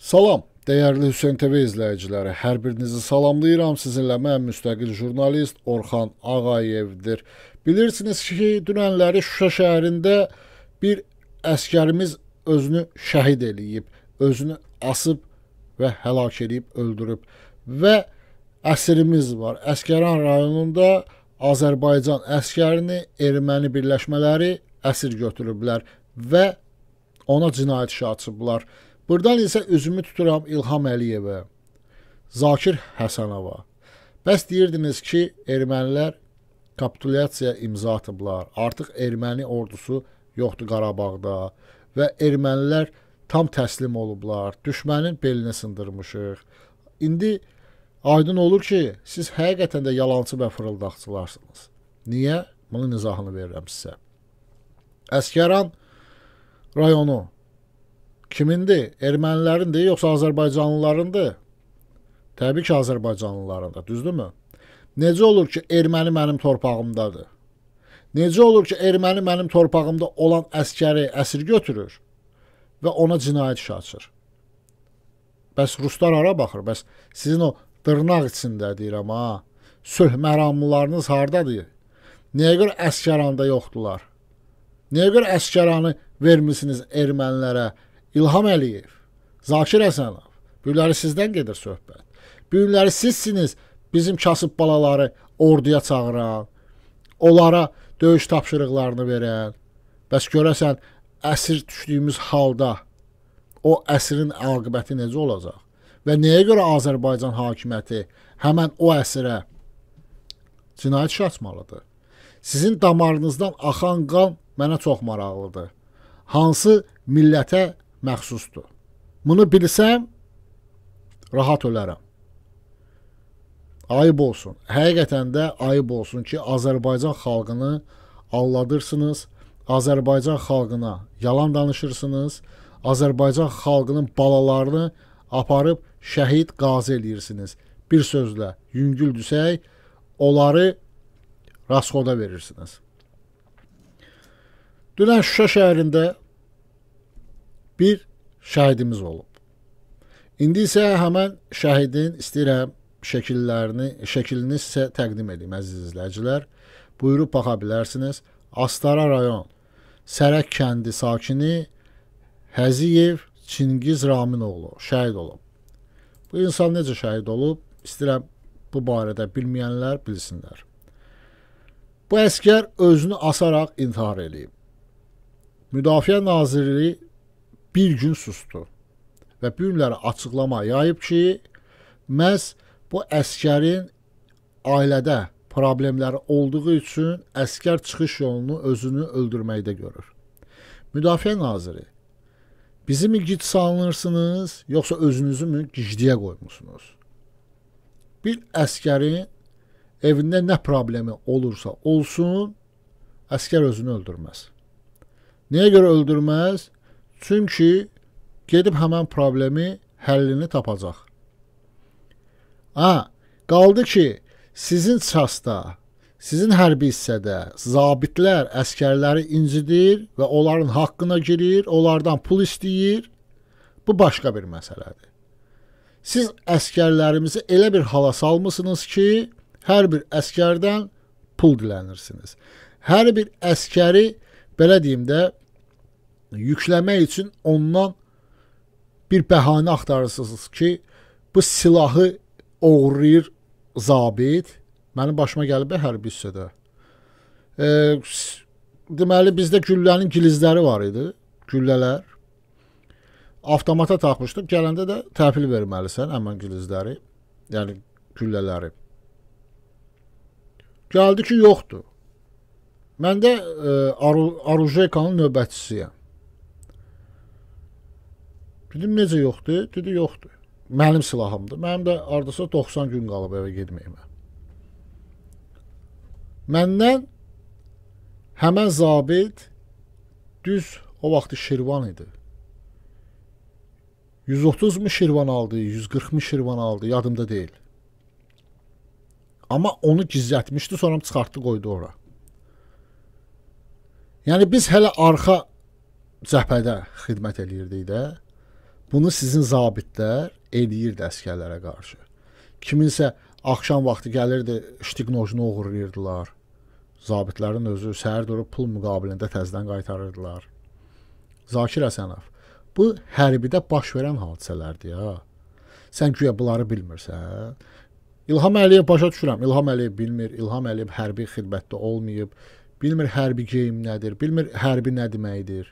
Salam, dəyərli Hüseyn TV izləyiciləri. Hər birinizi salamlayıram. Sizinlə mən müstəqil jurnalist Orxan Ağayevdir. Bilirsiniz ki, dünənləri Şuşa şəhərində bir əskərimiz özünü şəhid eləyib, özünü asıb və həlak eləyib, öldürüb. Və əsirimiz var. Əskəran rayonunda Azərbaycan əskərini erməni birləşmələri əsir götürüblər və ona cinayət işi açıblar. Burdan isə üzümü tuturam İlham Əliyevə, Zakir Həsənova. Bəs deyirdiniz ki, ermənilər kapitulyasiya imza atıblar. Artıq erməni ordusu yoxdur Qarabağda və ermənilər tam təslim olublar. Düşmənin belini sındırmışıq. İndi aydın olur ki, siz həqiqətən də yalançı və fırıldaqçılarsınız. Niyə? Bunun izahını verirəm sizə. Əskəran rayonu Kimindir? Ermənilərindir, yoxsa Azərbaycanlılarındır? Təbii ki, Azərbaycanlılarındır, düzdürmü? Necə olur ki, erməni mənim torpağımdadır? Necə olur ki, erməni mənim torpağımda olan əskəri əsir götürür və ona cinayət işi açır? Bəs ruslar hara baxır? Bəs sizin o dırnaq içində deyirəm ha, sülh məramlılarınız hardadır? Niyə görə əskəranda yoxdular? Niyə görə əskəranı vermisiniz ermənilərə? İlham Əliyev, Zakir Həsənov. Bu günləri sizdən gedir söhbət. Bu günləri sizsiniz bizim kasıb balaları orduya çağıran, onlara döyüş tapşırıqlarını verən. Bəs görəsən əsir düşdüyümüz halda o əsrin aqibəti necə olacaq? Və nəyə görə Azərbaycan hakimiyyəti həmin o əsirə cinayət işi açmalıdır? Sizin damarınızdan axan qan mənə çox maraqlıdır. Hansı millətə məxsusdur. Bunu bilsəm, rahat ölərəm. Ayıb olsun. Həqiqətən də ayıb olsun ki, Azərbaycan xalqını alladırsınız, Azərbaycan xalqına yalan danışırsınız, Azərbaycan xalqının balalarını aparıb şəhid qazi eləyirsiniz. Bir sözlə, yüngül düsək, onları rasxoda verirsiniz. Dünən Şuşa şəhərində bir şahidimiz olub. İndi isə həmən şəhidin istəyirəm şəkillərini, şəklini sizə təqdim edeyim əziz izləyicilər. Buyurub baxa bilərsiniz. Astara rayon Sərək kəndi sakini Həziyev Çingiz Raminoğlu şəhid olub. Bu insan necə şəhid olub? İstəyirəm bu barədə bilməyənlər bilsinlər. Bu əskər özünü asaraq intihar edib. Müdafiə Nazirliyi bir gün sustu və bu günləri açıqlama yayıb ki, məhz bu əskərin ailədə problemləri olduğu üçün əskər çıxış yolunu özünü öldürməkdə görür. Müdafiə naziri Bizi mi gic sanırsınız, yoxsa özünüzü mü gicdiyə qoymusunuz? Bir əskərin evində nə problemi olursa olsun, əskər özünü öldürməz. Niyə görə öldürməz? Çünki gedib həmən problemi həllini tapacaq. A, qaldı ki, sizin çasta, sizin hərbi hissədə zabitlər əskərləri incidir və onların haqqına girir, onlardan pul istəyir. Bu başqa bir məsələdir. Siz əskərlərimizi elə bir hala salmısınız ki, hər bir əskərdən pul dilənirsiniz. Hər bir əskəri belə deyim də yükləmək üçün ondan bir bəhanə axtarırsınız ki, bu silahı oğurlayır zabit. Mənim başıma gəlib hərbi hissədə. E, deməli bizdə güllənin gilizləri var idi, güllələr. Avtomata taxmışdım. Gələndə də təhvil verməlisən həmin gilizləri, yəni güllələri. Gəldi ki, yoxdur. Mən də e, Arujekanın növbətçisiyəm. Dedim necə yoxdur? Dedi yoxdur. Mənim silahımdır. Mənim də ardasa 90 gün qalıb evə getməyimə. Məndən həmən zabit düz o vaxtı Şirvan idi. 130 mı Şirvan aldı, 140 mı Şirvan aldı, yadımda deyil. Amma onu gizlətmişdi, sonra çıxartdı, qoydu ora. Yəni biz hələ arxa cəbhədə xidmət eləyirdik də. Bunu sizin zabitlər eləyirdi əskərlərə qarşı. Kiminsə axşam vaxtı gəlirdi, ştiqnojunu oğurlayırdılar. Zabitlərin özü səhər durub pul müqabilində təzədən qaytarırdılar. Zakir Həsənov. Bu hərbidə baş verən hadisələrdir ya. Sən güya bunları bilmirsən. İlham Əliyev başa düşürəm. İlham Əliyev bilmir. İlham Əliyev hərbi xidmətdə olmayıb. Bilmir hərbi geyim nədir, bilmir hərbi nə deməkdir.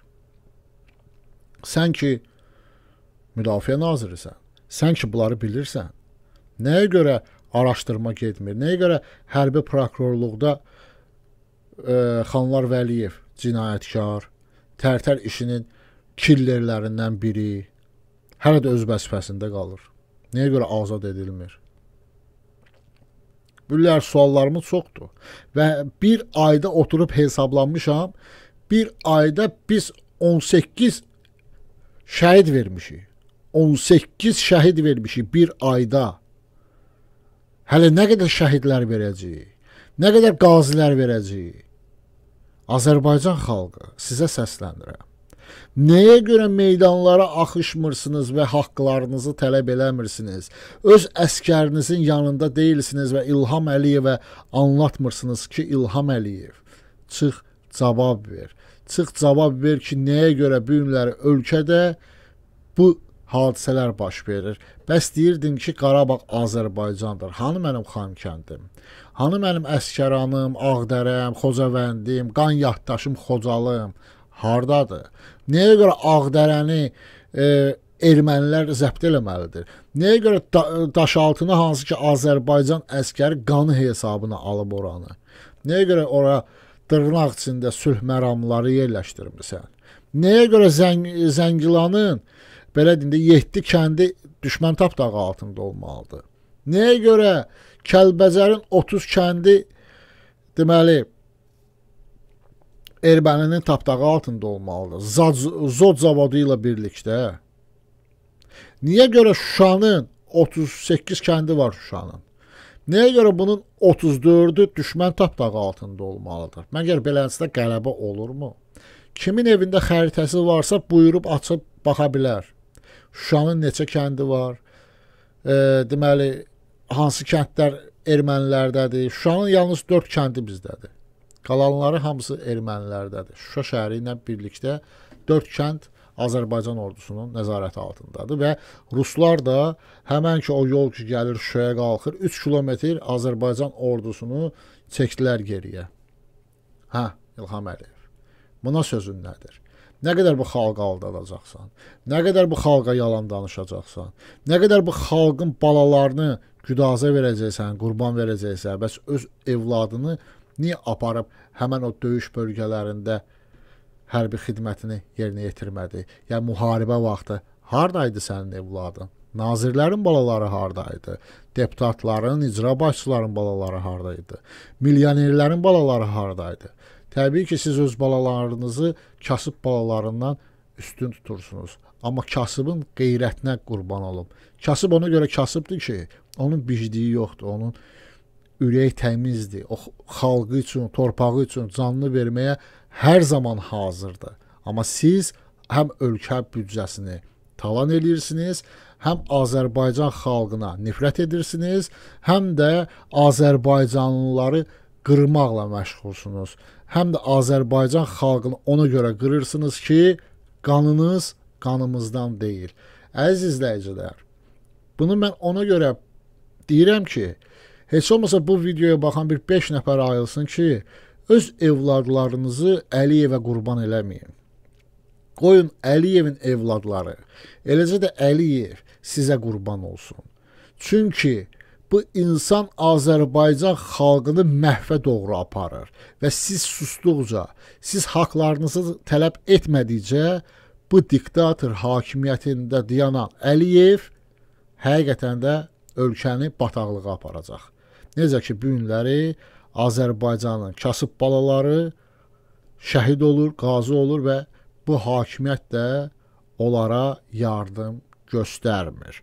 Sən ki müdafiə nazirisən. Sən ki bunları bilirsən. Nəyə görə araşdırma getmir? Nəyə görə hərbi prokurorluqda ə, e, Xanlar Vəliyev cinayətkar, tərtər işinin killerlərindən biri hələ də öz vəzifəsində qalır? Nəyə görə azad edilmir? Büllər suallarımız çoxdur və bir ayda oturub hesablanmışam. Bir ayda biz 18 şəhid vermişik. 18 şəhid vermişik bir ayda. Hələ nə qədər şəhidlər verəcəyik? Nə qədər qazilər verəcəyik? Azərbaycan xalqı sizə səslənirəm. Nəyə görə meydanlara axışmırsınız və haqqlarınızı tələb eləmirsiniz? Öz əskərinizin yanında deyilsiniz və İlham Əliyevə anlatmırsınız ki, İlham Əliyev çıx cavab ver. Çıx cavab ver ki, nəyə görə bu günləri ölkədə bu hadisələr baş verir. Bəs deyirdin ki, Qarabağ Azərbaycandır. Hanı mənim Xankəndim? Hanı mənim Əskəranım, Ağdərəm, Xocavəndim, qan yaddaşım Xocalım? Hardadır? Nəyə görə Ağdərəni e, ermənilər zəbt eləməlidir? Nəyə görə da daş altına hansı ki, Azərbaycan əskəri qanı hesabına alıb oranı? Nəyə görə ora dırnaq içində sülh məramları yerləşdirmisən? Nəyə görə Zəng Zəngilanın belə deyim də 7 kəndi düşmən tapdağı altında olmalıdır. Nəyə görə Kəlbəzərin 30 kəndi deməli Erməninin tapdağı altında olmalıdır. Zod, zod zavodu ilə birlikdə. Niyə görə Şuşanın 38 kəndi var Şuşanın? Nəyə görə bunun 34-ü düşmən tapdağı altında olmalıdır? Məgər beləsinə qələbə olurmu? Kimin evində xəritəsi varsa buyurub açıb baxa bilər. Şuşanın neçə kəndi var? E, deməli, hansı kəndlər ermənilərdədir? Şuşanın yalnız 4 kəndi bizdədir. Qalanları hamısı ermənilərdədir. Şuşa şəhəri ilə birlikdə 4 kənd Azərbaycan ordusunun nəzarəti altındadır və ruslar da həmən ki o yol ki gəlir Şuşaya qalxır 3 kilometr Azərbaycan ordusunu çəkdilər geriyə. Hə, İlham Əliyev. Buna sözün nədir? Nə qədər bu xalqı aldadacaqsan? Nə qədər bu xalqa yalan danışacaqsan? Nə qədər bu xalqın balalarını güdaza verəcəksən, qurban verəcəksən, bəs öz evladını niyə aparıb həmin o döyüş bölgələrində hərbi xidmətini yerinə yetirmədi? Ya müharibə vaxtı hardaydı sənin evladın? Nazirlərin balaları hardaydı? Deputatların, icra başçıların balaları hardaydı? Milyonerlərin balaları hardaydı? Təbii ki, siz öz balalarınızı kasıb balalarından üstün tutursunuz. Amma kasıbın qeyrətinə qurban olum. Kasıb ona görə kasıbdır ki, onun bicdiyi yoxdur, onun ürək təmizdir. O xalqı üçün, torpağı üçün canını verməyə hər zaman hazırdır. Amma siz həm ölkə büdcəsini talan edirsiniz, həm Azərbaycan xalqına nifrət edirsiniz, həm də Azərbaycanlıları qırmaqla məşğulsunuz. Həm də Azərbaycan xalqını ona görə qırırsınız ki, qanınız qanımızdan deyil. Əziz izləyicilər, bunu mən ona görə deyirəm ki, heç olmasa bu videoya baxan bir 5 nəfər ayılsın ki, öz evladlarınızı Əliyevə qurban eləməyin. Qoyun Əliyevin evladları, eləcə də Əliyev sizə qurban olsun. Çünki bu insan Azərbaycan xalqını məhvə doğru aparır və siz susduqca, siz haqlarınızı tələb etmədikcə bu diktator hakimiyyətində dayanan Əliyev həqiqətən də ölkəni bataqlığa aparacaq. Necə ki bu günləri Azərbaycanın kasıb balaları şəhid olur, qazi olur və bu hakimiyyət də onlara yardım göstərmir.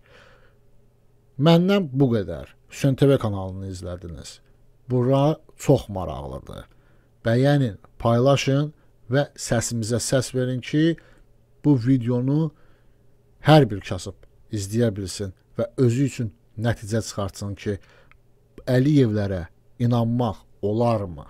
Məndən bu qədər. Sün TV kanalını izlədiniz. Bura çox maraqlıdır. Bəyənin, paylaşın və səsimizə səs verin ki, bu videonu hər bir kasıb izləyə bilsin və özü üçün nəticə çıxartsın ki, Əliyevlərə inanmaq olarmı?